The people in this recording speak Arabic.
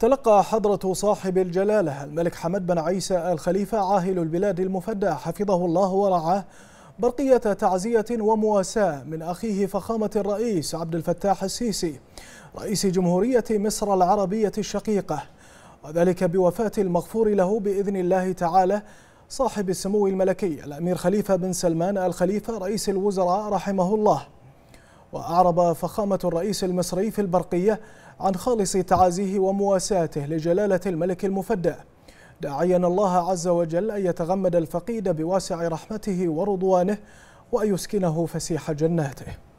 تلقى حضرة صاحب الجلالة الملك حمد بن عيسى الخليفة عاهل البلاد المفدى حفظه الله ورعاه برقية تعزية ومواساة من أخيه فخامة الرئيس عبد الفتاح السيسي رئيس جمهورية مصر العربية الشقيقة وذلك بوفاة المغفور له بإذن الله تعالى صاحب السمو الملكي الأمير خليفة بن سلمان الخليفة رئيس الوزراء رحمه الله وأعرب فخامة الرئيس المصري في البرقية عن خالص تعازيه ومواساته لجلالة الملك المفدى داعيا الله عز وجل أن يتغمد الفقيد بواسع رحمته ورضوانه وأن يسكنه فسيح جناته